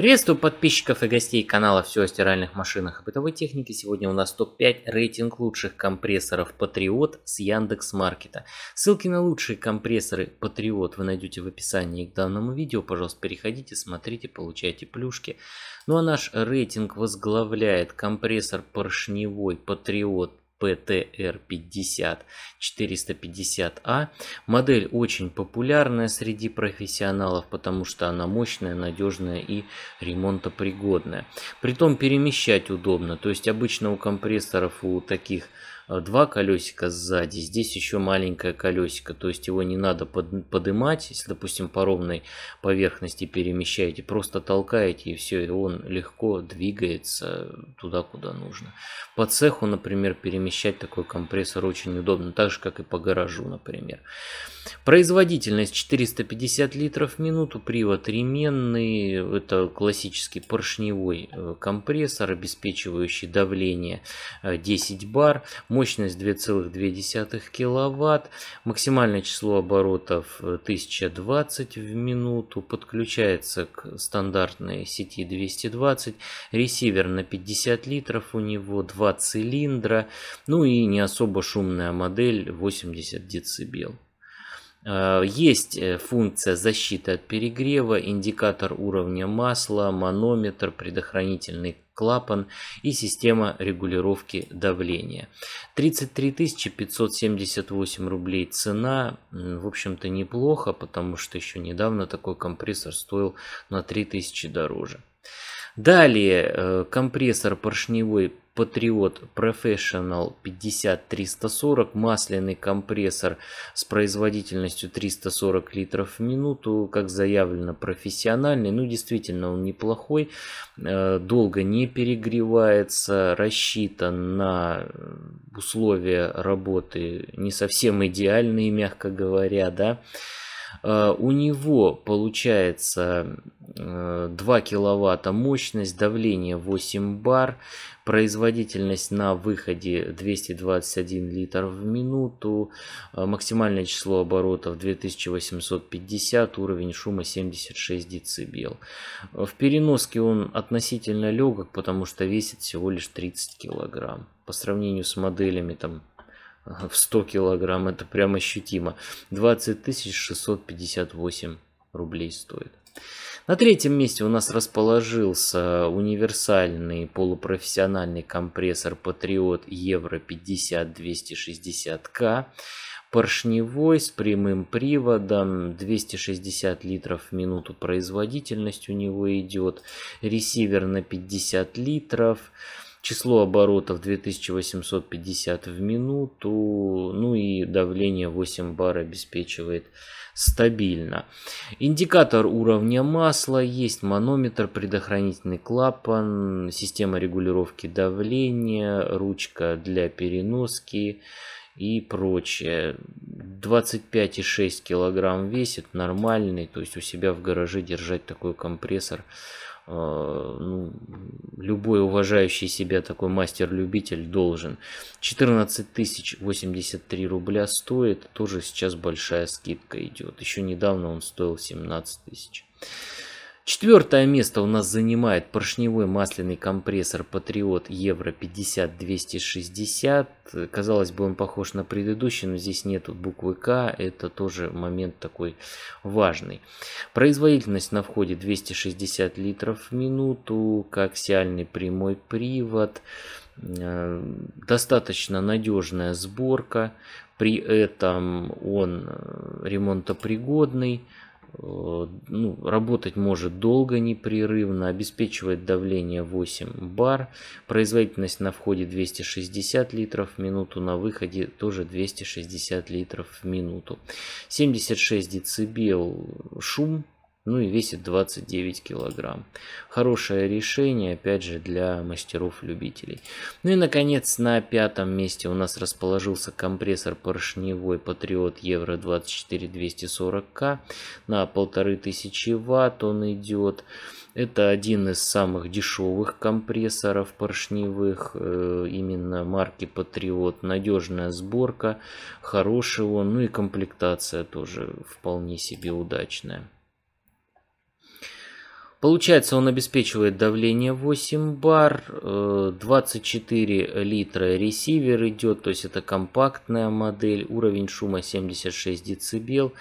Приветствую подписчиков и гостей канала «Все о стиральных машинах и бытовой технике». Сегодня у нас топ-5 рейтинг лучших компрессоров Patriot с Яндекс Маркета. Ссылки на лучшие компрессоры Patriot вы найдете в описании к данному видео. Пожалуйста, переходите, смотрите, получайте плюшки. Ну а наш рейтинг возглавляет компрессор поршневой Patriot PTR50-450A. А. Модель очень популярная среди профессионалов, потому что она мощная, надежная и ремонтопригодная. Притом перемещать удобно, то есть обычно у компрессоров у таких два колесика сзади, здесь еще маленькое колесико, то есть его не надо под, подымать, если, допустим, по ровной поверхности перемещаете, просто толкаете и все, и он легко двигается туда, куда нужно. По цеху, например, перемещать такой компрессор очень удобно, так же, как и по гаражу, например. Производительность 450 литров в минуту, привод ременный, это классический поршневой э, компрессор, обеспечивающий давление 10 э, бар, мощность 2,2 киловатт, максимальное число оборотов 1020 э, в минуту, подключается к стандартной сети 220, ресивер на 50 литров, у него два цилиндра, ну и не особо шумная модель 80 дБ. Э, есть э, функция защиты от перегрева, индикатор уровня масла, манометр, предохранительный клапан и система регулировки давления. 33 578 рублей цена. В общем-то неплохо, потому что еще недавно такой компрессор стоил на 3000 дороже. Далее э, компрессор поршневой Patriot Professional 340 масляный компрессор с производительностью 340 литров в минуту, как заявлено, профессиональный. Ну, действительно, он неплохой, э, долго не перегревается, рассчитан на условия работы не совсем идеальные, мягко говоря, да. Э, у него получается 2 э, киловатта мощность, давление 8 бар, производительность на выходе 221 литр в минуту, э, максимальное число оборотов 2850, уровень шума 76 децибел. В переноске он относительно легок, потому что весит всего лишь 30 килограмм. По сравнению с моделями там э, в 100 килограмм это прям ощутимо. 20 658 рублей стоит. На третьем месте у нас расположился универсальный полупрофессиональный компрессор Patriot Euro 50 260 k поршневой с прямым приводом, 260 литров в минуту производительность у него идет, ресивер на 50 литров, число оборотов 2850 в минуту, ну и давление 8 бар обеспечивает стабильно. Индикатор уровня масла, есть манометр, предохранительный клапан, система регулировки давления, ручка для переноски и прочее. 25,6 килограмм весит, нормальный, то есть у себя в гараже держать такой компрессор а, ну, любой уважающий себя такой мастер-любитель должен. 14 083 рубля стоит, тоже сейчас большая скидка идет. Еще недавно он стоил 17 тысяч. Четвертое место у нас занимает поршневой масляный компрессор Patriot Euro 260. Казалось бы, он похож на предыдущий, но здесь нет буквы К. Это тоже момент такой важный. Производительность на входе 260 литров в минуту, коаксиальный прямой привод, э, достаточно надежная сборка. При этом он ремонтопригодный. Э, ну, работать может долго, непрерывно, обеспечивает давление 8 бар, производительность на входе 260 литров в минуту, на выходе тоже 260 литров в минуту. 76 дБ шум ну и весит 29 килограмм. Хорошее решение, опять же, для мастеров-любителей. Ну и, наконец, на пятом месте у нас расположился компрессор поршневой Patriot Euro 240 к На 1500 ватт он идет. Это один из самых дешевых компрессоров поршневых, э, именно марки Patriot. Надежная сборка, хороший он, ну и комплектация тоже вполне себе удачная. Получается, он обеспечивает давление 8 бар, 24 э, литра ресивер идет, то есть это компактная модель, уровень шума 76 дБ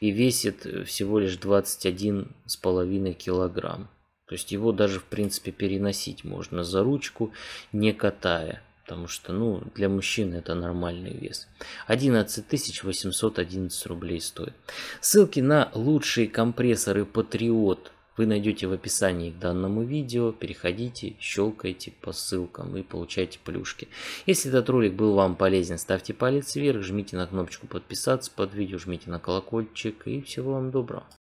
и весит э, всего лишь 21,5 килограмм. То есть его даже в принципе переносить можно за ручку, не катая. Потому что, ну, для мужчины это нормальный вес. 11 811 рублей стоит. Ссылки на лучшие компрессоры Patriot вы найдете в описании к данному видео, переходите, щелкайте по ссылкам и получайте плюшки. Если этот ролик был вам полезен, ставьте палец вверх, жмите на кнопочку подписаться под видео, жмите на колокольчик и всего вам доброго.